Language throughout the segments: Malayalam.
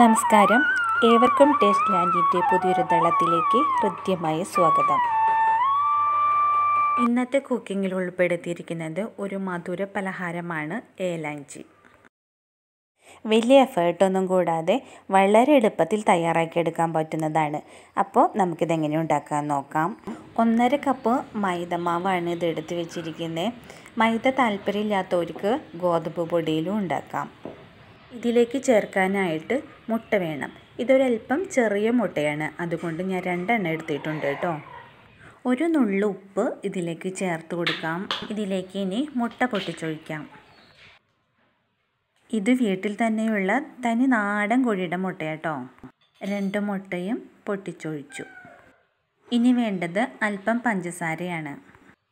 നമസ്കാരം ഏവർക്കും ടേസ്റ്റ് ലാൻഡിൻ്റെ പുതിയൊരു ദളത്തിലേക്ക് ഹൃദ്യമായ സ്വാഗതം ഇന്നത്തെ കുക്കിങ്ങിൽ ഉൾപ്പെടുത്തിയിരിക്കുന്നത് ഒരു മധുര പലഹാരമാണ് ഏലാഞ്ചി വലിയ എഫേർട്ടൊന്നും കൂടാതെ വളരെ എളുപ്പത്തിൽ തയ്യാറാക്കിയെടുക്കാൻ പറ്റുന്നതാണ് അപ്പോൾ നമുക്കിതെങ്ങനെ ഉണ്ടാക്കാൻ നോക്കാം ഒന്നര കപ്പ് മൈദ മാവാണ് ഇത് എടുത്ത് വെച്ചിരിക്കുന്നത് മൈദ താല്പര്യമില്ലാത്തവർക്ക് ഗോതമ്പ് പൊടിയിലും ഉണ്ടാക്കാം ഇതിലേക്ക് ചേർക്കാനായിട്ട് മുട്ട വേണം ഇതൊരല്പം ചെറിയ മുട്ടയാണ് അതുകൊണ്ട് ഞാൻ രണ്ടെണ്ണം എടുത്തിട്ടുണ്ട് കേട്ടോ ഒരു നുള്ളു ഉപ്പ് ഇതിലേക്ക് ചേർത്ത് കൊടുക്കാം ഇതിലേക്ക് ഇനി മുട്ട പൊട്ടിച്ചൊഴിക്കാം ഇത് വീട്ടിൽ തന്നെയുള്ള തനി നാടൻ കോഴിയുടെ മുട്ടയാട്ടോ രണ്ട് മുട്ടയും പൊട്ടിച്ചൊഴിച്ചു ഇനി വേണ്ടത് അല്പം പഞ്ചസാരയാണ്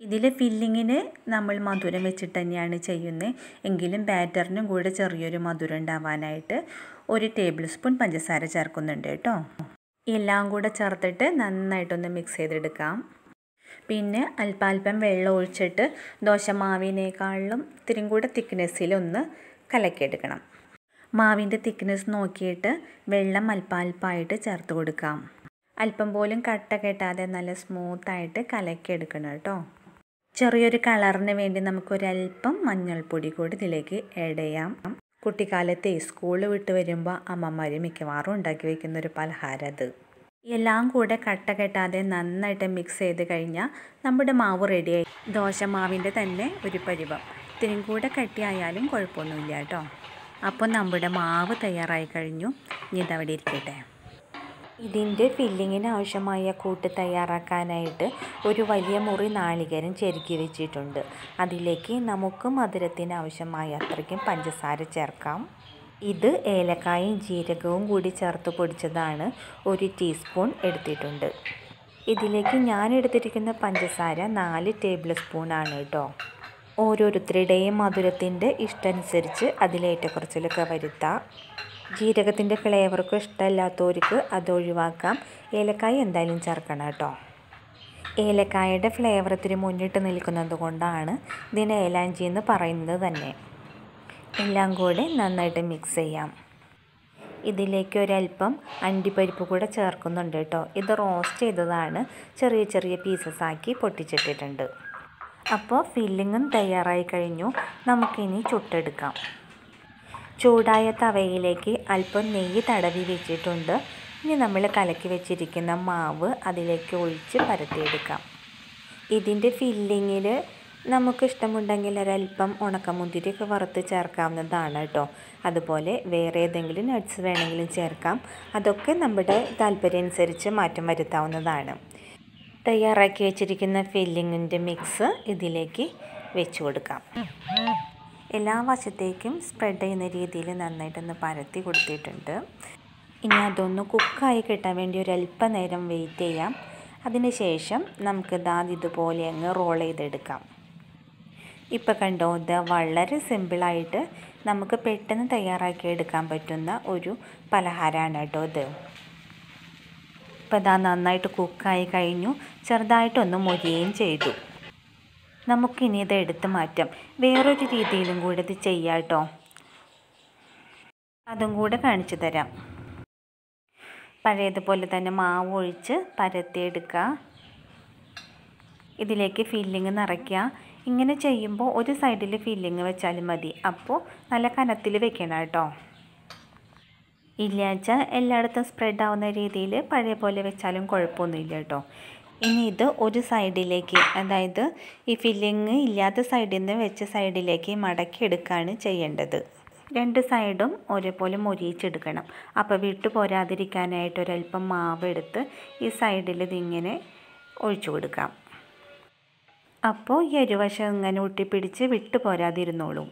ഇതിൽ ഫില്ലിങ്ങിന് നമ്മൾ മധുരം വെച്ചിട്ട് തന്നെയാണ് ചെയ്യുന്നത് എങ്കിലും ബാറ്ററിനും കൂടെ ചെറിയൊരു മധുരം ഉണ്ടാവാനായിട്ട് ഒരു ടേബിൾ സ്പൂൺ പഞ്ചസാര ചേർക്കുന്നുണ്ട് കേട്ടോ എല്ലാം കൂടെ ചേർത്തിട്ട് നന്നായിട്ടൊന്ന് മിക്സ് ചെയ്തെടുക്കാം പിന്നെ അല്പാൽപ്പം വെള്ളം ഒഴിച്ചിട്ട് ദോശമാവിനേക്കാളും ഇത്തിരിയും കൂടെ തിക്നെസ്സിലൊന്ന് കലക്കിയെടുക്കണം മാവിൻ്റെ തിക്നെസ് നോക്കിയിട്ട് വെള്ളം അല്പാൽപ്പായിട്ട് ചേർത്ത് കൊടുക്കാം അല്പം പോലും കട്ട കെട്ടാതെ നല്ല സ്മൂത്തായിട്ട് കലക്കിയെടുക്കണം കേട്ടോ ചെറിയൊരു കളറിന് വേണ്ടി നമുക്കൊരല്പം മഞ്ഞൾപ്പൊടി കൂടി ഇതിലേക്ക് ആഡ് ചെയ്യാം കുട്ടിക്കാലത്തെ സ്കൂൾ വിട്ട് വരുമ്പോൾ അമ്മമാർ മിക്കവാറും ഉണ്ടാക്കി വയ്ക്കുന്ന ഒരു പലഹാരം അത് എല്ലാം കൂടെ കട്ട കെട്ടാതെ നന്നായിട്ട് മിക്സ് ചെയ്ത് കഴിഞ്ഞാൽ നമ്മുടെ മാവ് റെഡിയായി ദോശമാവിൻ്റെ തന്നെ ഒരു പരിവം ഇത്തിരി കൂടെ കട്ടിയായാലും കുഴപ്പമൊന്നുമില്ല കേട്ടോ അപ്പോൾ നമ്മുടെ മാവ് തയ്യാറായി കഴിഞ്ഞു ഇനി ഇതവിടെ ഇരിക്കട്ടെ ഇതിൻ്റെ ഫില്ലിങ്ങിന് ആവശ്യമായ കൂട്ട് തയ്യാറാക്കാനായിട്ട് ഒരു വലിയ മുറി നാളികേരം ചെരുക്കി വെച്ചിട്ടുണ്ട് അതിലേക്ക് നമുക്ക് മധുരത്തിന് ആവശ്യമായ അത്രയ്ക്കും പഞ്ചസാര ചേർക്കാം ഇത് ഏലക്കായും ജീരകവും കൂടി ചേർത്ത് പൊടിച്ചതാണ് ഒരു ടീസ്പൂൺ എടുത്തിട്ടുണ്ട് ഇതിലേക്ക് ഞാൻ എടുത്തിരിക്കുന്ന പഞ്ചസാര നാല് ടേബിൾ സ്പൂൺ ആണ് കേട്ടോ ഓരോരുത്തരുടെയും മധുരത്തിൻ്റെ ഇഷ്ടമനുസരിച്ച് അതിലേറ്റക്കുറച്ചിലൊക്കെ വരുത്താം ജീരകത്തിൻ്റെ ഫ്ലേവർക്ക് ഇഷ്ടമില്ലാത്തവർക്ക് അത് ഒഴിവാക്കാം ഏലക്കായ എന്തായാലും ചേർക്കണം കേട്ടോ ഏലക്കായയുടെ ഫ്ലേവർ മുന്നിട്ട് നിൽക്കുന്നത് കൊണ്ടാണ് ഇതിന് ഏലാഞ്ചി എന്ന് പറയുന്നത് തന്നെ എല്ലാം കൂടി നന്നായിട്ട് മിക്സ് ചെയ്യാം ഇതിലേക്ക് ഒരല്പം അണ്ടിപ്പരിപ്പ് കൂടെ ചേർക്കുന്നുണ്ട് കേട്ടോ ഇത് റോസ്റ്റ് ചെയ്തതാണ് ചെറിയ ചെറിയ പീസസ് ആക്കി പൊട്ടിച്ചിട്ടിട്ടുണ്ട് അപ്പോൾ ഫില്ലിങ്ങും തയ്യാറായി കഴിഞ്ഞു നമുക്കിനി ചുട്ടെടുക്കാം ചൂടായ തവയിലേക്ക് അല്പം നെയ്യ് തടവി വെച്ചിട്ടുണ്ട് ഇനി നമ്മൾ കലക്കി വെച്ചിരിക്കുന്ന മാവ് അതിലേക്ക് ഒഴിച്ച് പരത്തിയെടുക്കാം ഇതിൻ്റെ ഫില്ലിങ്ങിൽ നമുക്ക് ഇഷ്ടമുണ്ടെങ്കിൽ ഒരല്പം ഉണക്കമുന്തിരിയൊക്കെ വറുത്ത് ചേർക്കാവുന്നതാണ് കേട്ടോ അതുപോലെ വേറെ ഏതെങ്കിലും നട്ട്സ് വേണമെങ്കിലും ചേർക്കാം അതൊക്കെ നമ്മുടെ താല്പര്യം അനുസരിച്ച് മാറ്റം വരുത്താവുന്നതാണ് തയ്യാറാക്കി വെച്ചിരിക്കുന്ന ഫില്ലിങ്ങിൻ്റെ മിക്സ് ഇതിലേക്ക് വെച്ചു കൊടുക്കാം എല്ലാ വശത്തേക്കും സ്പ്രെഡ് ചെയ്യുന്ന രീതിയിൽ നന്നായിട്ടൊന്ന് പരത്തി കൊടുത്തിട്ടുണ്ട് ഇനി അതൊന്ന് കുക്കായി കിട്ടാൻ വേണ്ടി ഒരു അല്പനേരം വെയിറ്റ് ചെയ്യാം ശേഷം നമുക്ക് ദാത് ഇതുപോലെ അങ്ങ് റോൾ ചെയ്തെടുക്കാം ഇപ്പം കണ്ടോ ഇത് വളരെ സിമ്പിളായിട്ട് നമുക്ക് പെട്ടെന്ന് തയ്യാറാക്കി എടുക്കാൻ പറ്റുന്ന ഒരു പലഹാരമാണ് കേട്ടോ ഇത് ഇപ്പം ഇതാ നന്നായിട്ട് കുക്കായി കഴിഞ്ഞു ചെറുതായിട്ടൊന്ന് മൊരിയുകയും ചെയ്തു നമുക്കിനി ഇത് എടുത്ത് മാറ്റാം വേറൊരു രീതിയിലും കൂടെ ഇത് ചെയ്യാം കേട്ടോ അതും കൂടെ കാണിച്ചു തരാം പഴയതുപോലെ തന്നെ മാവ് ഒഴിച്ച് പരത്തിയെടുക്കുക ഇതിലേക്ക് ഫില്ലിങ് നിറയ്ക്കുക ഇങ്ങനെ ചെയ്യുമ്പോൾ ഒരു സൈഡിൽ ഫില്ലിങ് വെച്ചാലും മതി അപ്പോൾ നല്ല കനത്തിൽ വെക്കണം കേട്ടോ ഇല്ലാച്ച എല്ലായിടത്തും സ്പ്രെഡ് ആവുന്ന രീതിയിൽ പഴയ പോലെ വെച്ചാലും കുഴപ്പമൊന്നുമില്ല കേട്ടോ ഇനി ഇത് ഒരു സൈഡിലേക്ക് അതായത് ഈ ഫില്ലിങ് ഇല്ലാത്ത സൈഡിൽ നിന്ന് വെച്ച സൈഡിലേക്ക് മടക്കി എടുക്കുകയാണ് ചെയ്യേണ്ടത് രണ്ട് സൈഡും ഒരേപോലെ മുരിയിച്ചെടുക്കണം അപ്പോൾ വിട്ടു പോരാതിരിക്കാനായിട്ട് ഒരല്പം മാവ് എടുത്ത് ഈ സൈഡിൽ ഇതിങ്ങനെ ഒഴിച്ചു കൊടുക്കാം അപ്പോൾ ഈ ഒരു വശം ഇങ്ങനെ ഒട്ടിപ്പിടിച്ച് വിട്ടു പോരാതിരുന്നോളൂ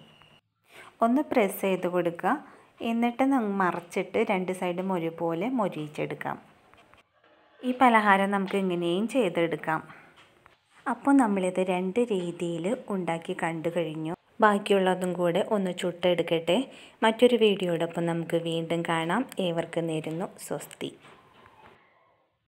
ഒന്ന് പ്രസ് ചെയ്ത് കൊടുക്കുക എന്നിട്ട് മറിച്ചിട്ട് രണ്ട് സൈഡും ഒരുപോലെ മുരിയിച്ചെടുക്കാം ഈ പലഹാരം നമുക്ക് ഇങ്ങനെയും ചെയ്തെടുക്കാം അപ്പോൾ നമ്മളിത് രണ്ട് രീതിയിൽ ഉണ്ടാക്കി കണ്ടു കഴിഞ്ഞു ബാക്കിയുള്ളതും കൂടെ ഒന്ന് ചുട്ടെടുക്കട്ടെ മറ്റൊരു വീഡിയോടൊപ്പം നമുക്ക് വീണ്ടും കാണാം ഏവർക്കും നേരുന്നു സ്വസ്തി